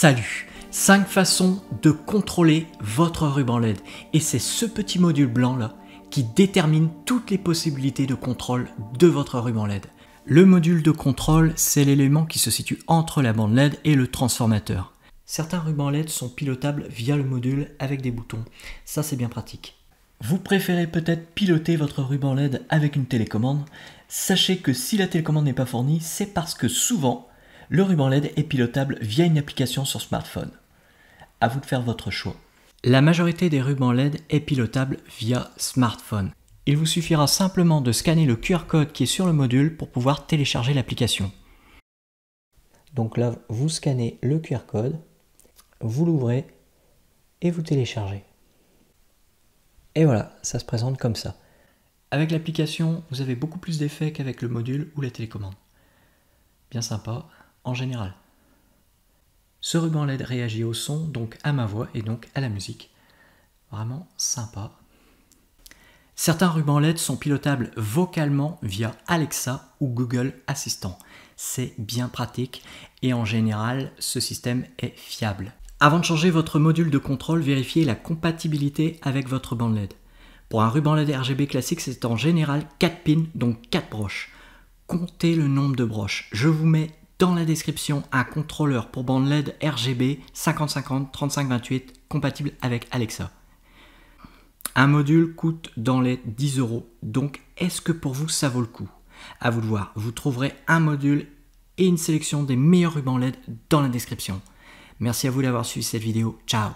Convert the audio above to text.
Salut 5 façons de contrôler votre ruban LED. Et c'est ce petit module blanc là qui détermine toutes les possibilités de contrôle de votre ruban LED. Le module de contrôle, c'est l'élément qui se situe entre la bande LED et le transformateur. Certains rubans LED sont pilotables via le module avec des boutons. Ça, c'est bien pratique. Vous préférez peut-être piloter votre ruban LED avec une télécommande. Sachez que si la télécommande n'est pas fournie, c'est parce que souvent le ruban LED est pilotable via une application sur smartphone. À vous de faire votre choix. La majorité des rubans LED est pilotable via smartphone. Il vous suffira simplement de scanner le QR code qui est sur le module pour pouvoir télécharger l'application. Donc là, vous scannez le QR code, vous l'ouvrez et vous téléchargez. Et voilà, ça se présente comme ça. Avec l'application, vous avez beaucoup plus d'effets qu'avec le module ou la télécommande. Bien sympa en général. Ce ruban LED réagit au son, donc à ma voix et donc à la musique. Vraiment sympa. Certains rubans LED sont pilotables vocalement via Alexa ou Google Assistant. C'est bien pratique et en général, ce système est fiable. Avant de changer votre module de contrôle, vérifiez la compatibilité avec votre bande LED. Pour un ruban LED RGB classique, c'est en général 4 pins, donc 4 broches. Comptez le nombre de broches. Je vous mets dans la description un contrôleur pour bande LED RGB 5050 3528 compatible avec Alexa. Un module coûte dans les 10 euros, donc est-ce que pour vous ça vaut le coup À vous de voir, vous trouverez un module et une sélection des meilleurs rubans LED dans la description. Merci à vous d'avoir suivi cette vidéo, ciao